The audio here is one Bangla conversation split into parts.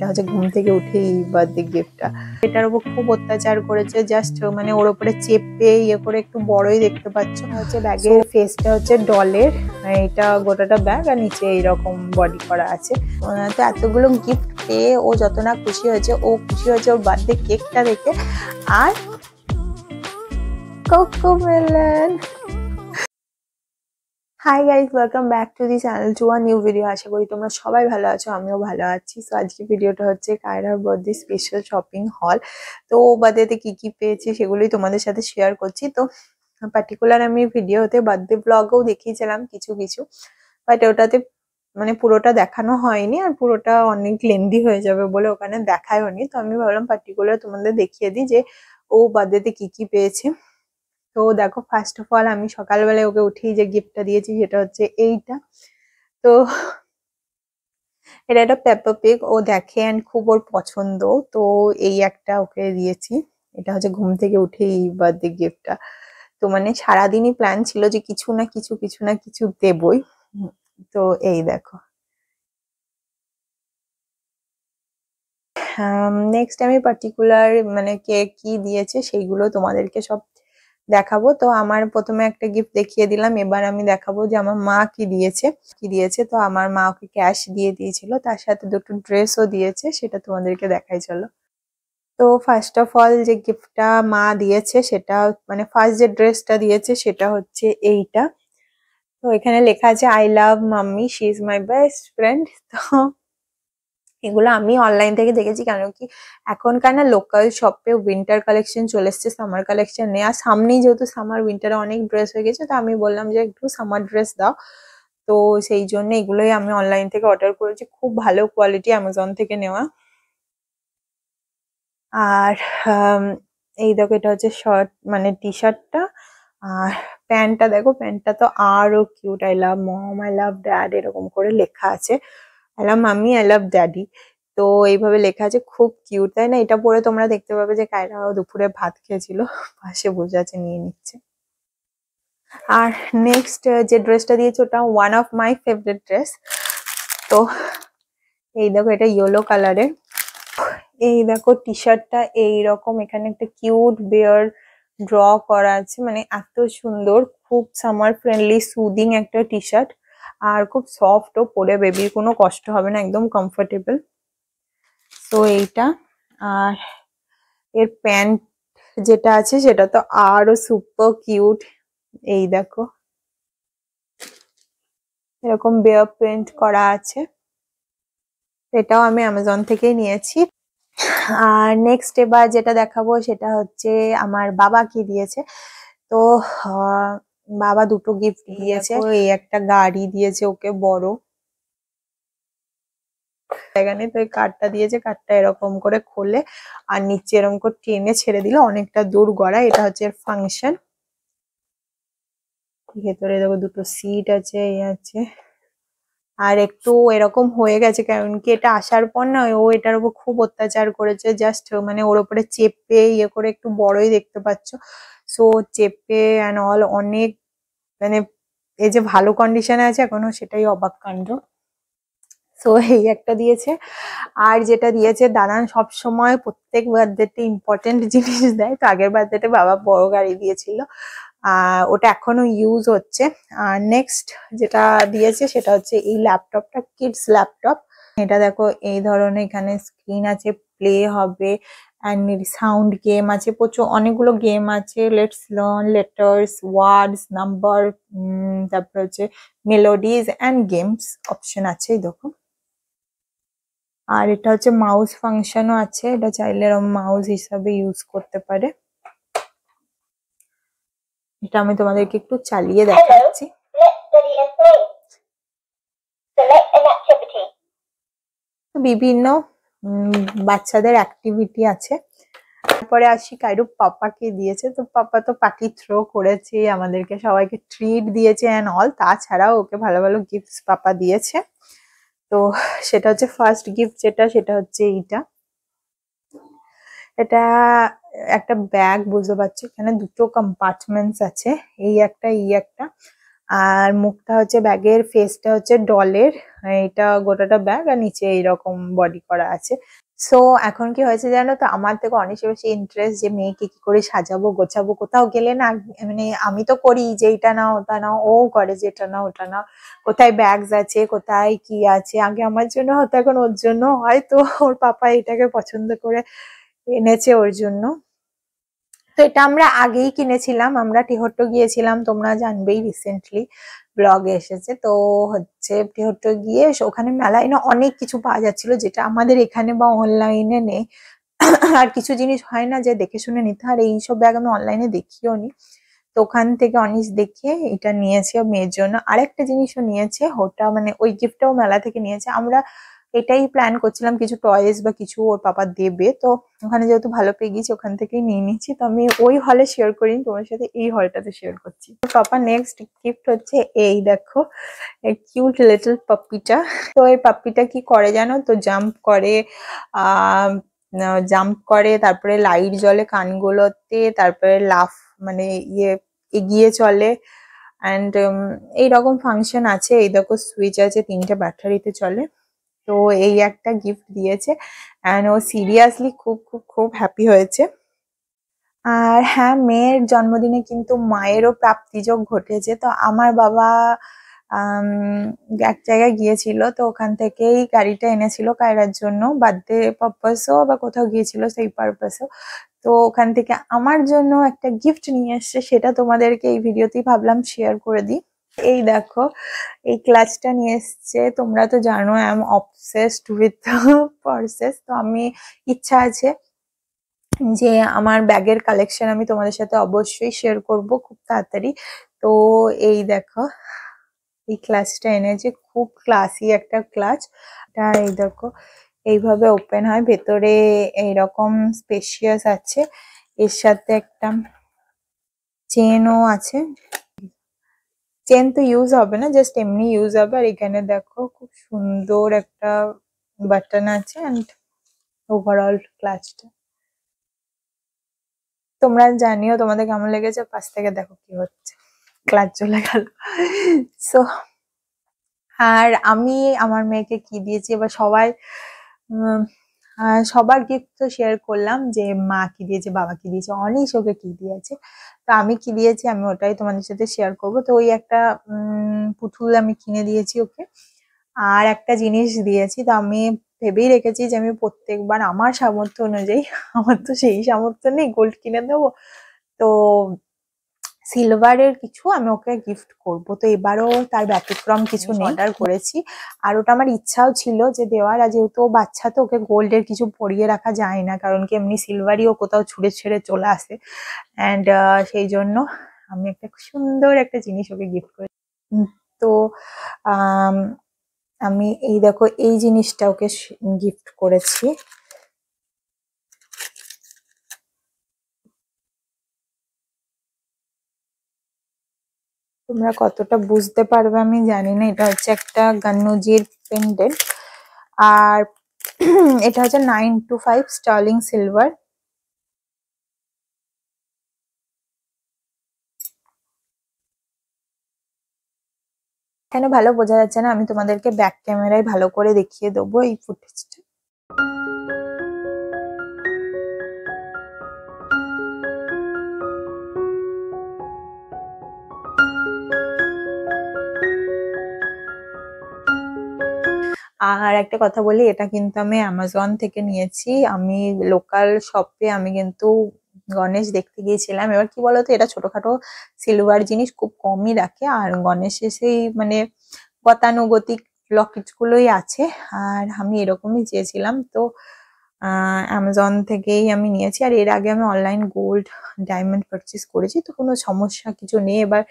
এটা হচ্ছে ঘুম থেকে উঠেই বার্থডে গিফটটা এটার উপর খুব অত্যাচার করেছে জাস্ট মানে ওর ওপরে চেপে ইয়ে করে একটু বড়ই দেখতে পাচ্ছ হচ্ছে ব্যাগের ফেসটা হচ্ছে ডলের মানে এটা গোটাটা ব্যাগ আর নিচে এইরকম বডি করা আছে তো এতগুলো গিফট পেয়ে ও যত না খুশি হয়েছে ও খুশি হয়েছে ওর বার্থডে কেকটা দেখে আর CoComelon hi guys welcome back to the channel to our new video আশা করি তোমরা সবাই ভালো আছো আমিও ভালো আছি সো আজকে ভিডিওটা হচ্ছে কায়রার বার্থডে স্পেশাল শপিং হল তো বাদেতে কী কী পেয়েছি সেগুলোই তোমাদের সাথে শেয়ার করছি তো পার্টিকুলার আমি ভিডিওতে বার্থডে ব্লগও দেখিয়েছিলাম কিছু কিছু বাট ওটাতে মানে পুরোটা দেখানো হয়নি আর পুরোটা অনেক লেন্দি হয়ে যাবে বলে ওখানে দেখায়ওনি তো আমি ভাবলাম পার্টিকুলার তোমাদের দেখিয়ে দিই যে ও বার্থডেতে কী কী পেয়েছে তো দেখো ফার্স্ট অফ অল আমি সকালবেলায় ওকে উঠেই যে গিফটটা দিয়েছি সেটা হচ্ছে এইটা তো এটা একটা পেপার পিক ও দেখে অ্যান্ড খুব ওর পছন্দ তো এই একটা ওকে দিয়েছি এটা হচ্ছে ঘুম থেকে উঠে এই বার্থডে গিফটটা তো মানে সারাদিনই প্ল্যান ছিল যে কিছু না কিছু কিছু না কিছু দেবই তো এই দেখো নেক্সট আমি পার্টিকুলার মানে কে কি দিয়েছে সেইগুলো তোমাদেরকে সব দেখাবো তো আমার প্রথমে একটা গিফট দেখিয়ে দিলাম এবার আমি দেখাবো যে আমার মা কি দিয়েছে কি দিয়েছে তো আমার মা ওকে ক্যাশ দিয়ে দিয়েছিল তার সাথে দুটো ড্রেসও দিয়েছে সেটা তোমাদেরকে দেখাই চলো তো ফার্স্ট অফ অল যে গিফটটা মা দিয়েছে সেটা মানে ফার্স্ট যে ড্রেসটা দিয়েছে সেটা হচ্ছে এইটা তো এখানে লেখা আছে I love mummy she is my best friend তো এগুলো আমি অনলাইন থেকে দেখেছি কেন কি এখনকার না লোকাল শপে উইন্টার কালেকশন চলে এসছে সামার কালেকশন নেই আর সামনেই যেহেতু সামার উইন্টারে অনেক ড্রেস হয়ে গেছে তো আমি বললাম যে একটু সামার ড্রেস দাও তো সেই জন্য এগুলোই আমি অনলাইন থেকে অর্ডার করেছি খুব ভালো কোয়ালিটি অ্যামাজন থেকে নেওয়া আর এই দেখো এটা হচ্ছে শর্ট মানে টি শার্টটা আর প্যান্টটা দেখো প্যান্টটা তো আরও cute I love mom I love dad এরকম করে লেখা আছে I love mummy I love daddy তো এইভাবে লেখা আছে খুব কিউট তাই না এটা পরে তোমরা দেখতে পাবে যে কায়রা দুপুরে ভাত খেয়েছিল পাশে বসে আছে নিয়ে নিচ্ছে আর নেক্সট যে ড্রেসটা দিয়েছে ওটা one of my favourite dress তো এই দেখো এটা ইয়েলো কালারের এই দেখো টি শার্টটা এইরকম এখানে একটা কিউট বেয়ার ড্র করা আছে মানে এত সুন্দর খুব সামার ফ্রেন্ডলি সুদিং একটা টি শার্ট আর খুব সফটও পরে বেবির কোনো কষ্ট হবে না একদম কমফোর্টেবল তো এইটা আর এর প্যান্ট যেটা আছে সেটা তো আরও সুপার কিউট এই দেখো এরকম বেয়ার প্রিন্ট করা আছে এটাও আমি অ্যামাজন থেকেই নিয়েছি আর নেক্সট এবার যেটা দেখাবো সেটা হচ্ছে আমার বাবা কি দিয়েছে তো বাবা দুটো গিফট দিয়েছে এই একটা গাড়ি দিয়েছে ওকে বড় এখানে তো কাঠটা দিয়েছে কার্ডটা এরকম করে খোলে আর নিচে এরকম করে টেনে ছেড়ে দিলে অনেকটা দূর গড়ায় এটা হচ্ছে এর ফাংশন ভেতরে দেখো দুটো সিট আছে এই আছে আর একটু এরকম হয়ে গেছে কারণ কি এটা আসার পর না ও এটার উপর খুব অত্যাচার করেছে জাস্ট মানে ওর উপরে চেপে ইয়ে করে একটু বড়ই দেখতে পাচ্ছ সো চেপে অ্যান্ড অল অনেক মানে এই যে ভালো কন্ডিশনে আছে এখনো সেটাই অবাক কাণ্ড সো এই একটা দিয়েছে আর যেটা দিয়েছে দাদান সব সময় প্রত্যেক বার্থডেতে ইম্পর্টেন্ট জিনিস দেয় তো আগের বার্থডেতে বাবা বড় গাড়ি দিয়েছিল ওটা এখনো ইউজ হচ্ছে আর নেক্সট যেটা দিয়েছে সেটা হচ্ছে এই ল্যাপটপটা কিডস ল্যাপটপ এটা দেখো এই ধরনের এখানে স্ক্রিন আছে প্লে হবে অ্যান্ড সাউন্ড গেম আছে প্রচুর অনেকগুলো গেম আছে let's learn letters words number তারপর হচ্ছে মেলোডিজ অ্যান্ড গেমস অপশন আছে দেখো আর এটা হচ্ছে মাউস ফাংশনও আছে এটা চাইলে মাউস হিসাবে ইউজ করতে পারে এটা আমি তোমাদেরকে একটু চালিয়ে দেখাচ্ছি বিভিন্ন বাচ্চাদের অ্যাক্টিভিটি আছে তারপরে আসি কাইরু পাপাকে দিয়েছে তো পাপা তো পার্টি থ্রো করেছে আমাদেরকে সবাইকে ট্রিট দিয়েছে অ্যান্ড অল তাছাড়াও ওকে ভালো ভালো গিফটস পাপা দিয়েছে তো সেটা হচ্ছে ফার্স্ট গিফট যেটা সেটা হচ্ছে এইটা এটা একটা ব্যাগ বুঝতে পারছি এখানে দুটো কম্পার্টমেন্টস আছে এই একটা এই একটা আর মুখটা হচ্ছে ব্যাগের ফেসটা হচ্ছে ডলের এটা গোটাটা ব্যাগ আর নিচে এইরকম বডি করা আছে সো এখন কি হয়েছে জানো তো আমার থেকে অনেক বেশি ইন্টারেস্ট যে মেয়েকে কি করে সাজাবো গোছাবো কোথাও গেলে না মানে আমি তো করি যে এটা না ওটা না ও করে যে এটা না ওটা না কোথায় ব্যাগস আছে কোথায় কি আছে আগে আমার জন্য হয়তো এখন ওর জন্য হয় তো ওর পাপা এটাকে পছন্দ করে এনেছে ওর জন্য তো এটা আমরা আগেই কিনেছিলাম আমরা টিহট্ট গিয়েছিলাম তোমরা জানবেই রিসেন্টলি ব্লগে এসেছে তো হচ্ছে টিহট্ট গিয়ে ওখানে মেলায় না অনেক কিছু পাওয়া যাচ্ছিল যেটা আমাদের এখানে বা অনলাইনে নেই আর কিছু জিনিস হয় না যে দেখে শুনে নিতে আর এইসব ব্যাগ আমি অনলাইনে দেখিও নি তো ওখান থেকে অনিস দেখে এটা নিয়েছে মেয়ের জন্য আরেকটা জিনিসও নিয়েছে ওটা মানে ওই গিফটটাও মেলা থেকে নিয়েছে আমরা এটাই প্ল্যান করছিলাম কিছু টয়েস বা কিছু ওর পাপা দেবে তো ওখানে যেহেতু ভালো পেয়ে গিয়েছি ওখান থেকেই নিয়ে নিচ্ছি তো আমি ওই হলে শেয়ার করিনি তোমার সাথে এই হলটাতে শেয়ার করছি পাপা নেক্সট গিফট হচ্ছে এই দেখো কিউট লিটল পাপ্পিটা তো এই পাপ্পিটা কি করে জানো তো জাম্প করে জাম্প করে তারপরে লাইট জলে কানগুলোতে তারপরে লাফ মানে ইয়ে এগিয়ে চলে অ্যান্ড এইরকম ফাংশন আছে এই দেখো সুইচ আছে তিনটে ব্যাটারিতে চলে তো এই একটা গিফট দিয়েছে অ্যান্ড ও সিরিয়াসলি খুব খুব খুব হ্যাপি হয়েছে আর হ্যাঁ মেয়ের জন্মদিনে কিন্তু মায়েরও প্রাপ্তিযোগ ঘটেছে তো আমার বাবা এক জায়গায় গিয়েছিল তো ওখান থেকেই গাড়িটা এনেছিল কায়রার জন্য বার্থডে পারপাসও বা কোথাও গিয়েছিল সেই পারপাসও তো ওখান থেকে আমার জন্য একটা গিফট নিয়ে এসছে সেটা তোমাদেরকে এই ভিডিওতেই ভাবলাম শেয়ার করে দিই এই দেখো এই ক্লাচটা নিয়ে এসছে তোমরা তো জানো I am obsessed with purses তো আমি ইচ্ছা আছে যে আমার ব্যাগের কালেকশন আমি তোমাদের সাথে অবশ্যই শেয়ার করব খুব তাড়াতাড়ি তো এই দেখো এই ক্লাচটা এনেছে খুব ক্লাসি একটা ক্লাচ এটা এই দেখো এইভাবে ওপেন হয় ভেতরে এইরকম স্পেশিয়াস আছে এর সাথে একটা চেনও আছে চেন তো ইউজ হবে না জাস্ট এমনি ইউজ হবে আর এখানে দেখো খুব সুন্দর একটা বাটন আছে অ্যান্ড ওভারঅল ক্লাচটা তোমরা জানিও তোমাদের কেমন লেগেছে পাশ থেকে দেখো কি হচ্ছে ক্লাচ চলে গেল সো আর আমি আমার মেয়েকে কি দিয়েছি এবার সবাই সবার গিফট তো শেয়ার করলাম যে মা কি দিয়েছে বাবা কি দিয়েছে অনেক ওকে কি দিয়েছে তো আমি কি দিয়েছি আমি ওটাই তোমাদের সাথে শেয়ার করব তো ওই একটা পুতুল আমি কিনে দিয়েছি ওকে আর একটা জিনিস দিয়েছি তো আমি ভেবেই রেখেছি যে আমি প্রত্যেকবার আমার সামর্থ্য অনুযায়ী আমার তো সেই সামর্থ্য নেই গোল্ড কিনে দেবো তো সিলভারের কিছু আমি ওকে গিফট করব তো এবারও তার ব্যতিক্রম কিছু অর্ডার করেছি আর ওটা আমার ইচ্ছাও ছিল যে দেওয়ার আর যেহেতু বাচ্চা তো ওকে গোল্ডের কিছু পরিয়ে রাখা যায় না কারণ কি এমনি সিলভারই ও কোথাও ছুঁড়ে ছেড়ে চলে আসে অ্যান্ড সেই জন্য আমি একটা সুন্দর একটা জিনিস ওকে গিফট করে তো আমি এই দেখো এই জিনিসটা ওকে গিফট করেছি তোমরা কতটা বুঝতে পারবে আমি জানি না এটা হচ্ছে একটা গান্নুজির পেন্ডেন্ট আর এটা হচ্ছে nine two five sterling silver এখানে ভালো বোঝা যাচ্ছে না আমি তোমাদেরকে ব্যাক ক্যামেরায় ভালো করে দেখিয়ে দেবো এই ফুটেজটা আর একটা কথা বলি এটা কিন্তু আমি অ্যামাজন থেকে নিয়েছি আমি লোকাল শপে আমি কিন্তু গণেশ দেখতে গিয়েছিলাম এবার কি বলতো এটা ছোটখাটো সিলভার জিনিস খুব কমই রাখে আর গণেশ সেই মানে গতানুগতিক গুলোই আছে আর আমি এরকমই চেয়েছিলাম তো অ্যামাজন থেকেই আমি নিয়েছি আর এর আগে আমি অনলাইন গোল্ড ডায়মন্ড পারচেস করেছি তো কোনো সমস্যা কিছু নেই এবার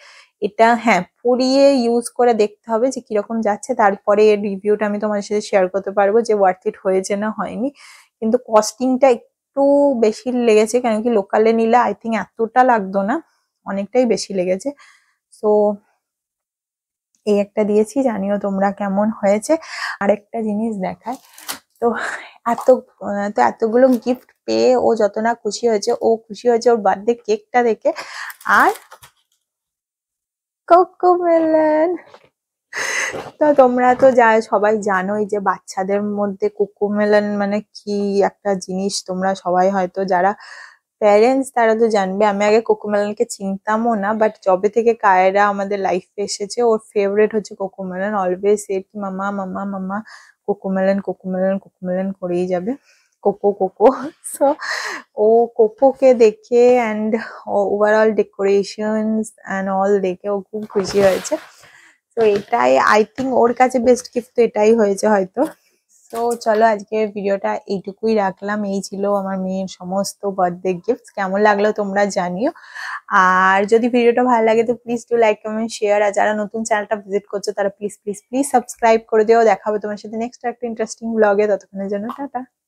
এটা হ্যাঁ পরিয়ে ইউজ করে দেখতে হবে যে কীরকম যাচ্ছে তারপরে এর রিভিউটা আমি তোমার সাথে শেয়ার করতে পারবো যে ওয়ার্থ ইট হয়েছে না হয়নি কিন্তু কস্টিংটা একটু বেশি লেগেছে কেন কি লোকালে নিলে আই থিঙ্ক এতটা লাগতো না অনেকটাই বেশি লেগেছে সো এই একটা দিয়েছি জানিও তোমরা কেমন হয়েছে আরেকটা জিনিস দেখায় তো এত তো এতগুলো গিফট পেয়ে ও যত না খুশি হয়েছে ও খুশি হয়েছে ওর বার্থডে কেকটা দেখে আর কোকো মেলন তা তোমরা তো যা সবাই জানোই যে বাচ্চাদের মধ্যে কুকুমেলন মানে কি একটা জিনিস তোমরা সবাই হয়তো যারা প্যারেন্টস তারা তো জানবে আমি আগে কোকোমেলনকে চিনতামও না বাট জবে থেকে কায়রা আমাদের লাইফে এসেছে ওর ফেভারেট হচ্ছে কোকোমেলন অলওয়েজ এট মামা মামা মামা কোকোমেলন কোকোমেলন কোকোমেলন করেই যাবে কোকো কোকো সো ও কোকোকে দেখে and overall decorations and all দেখে ও খুব খুশি হয়েছে তো এটাই আই থিঙ্ক ওর কাছে বেস্ট গিফট তো এটাই হয়েছে হয়তো তো চলো আজকে ভিডিওটা এইটুকুই রাখলাম এই ছিল আমার মেয়ের সমস্ত বার্থডে গিফটস কেমন লাগলো তোমরা জানিও আর যদি ভিডিওটা ভালো লাগে তো please do like comment share আর যারা নতুন চ্যানেলটা ভিজিট করছো তারা প্লিজ প্লিজ প্লিজ সাবস্ক্রাইব করে দিও দেখাবো তোমার সাথে নেক্সট একটা ইন্টারেস্টিং ব্লগে ততক্ষণের জন্য টাটা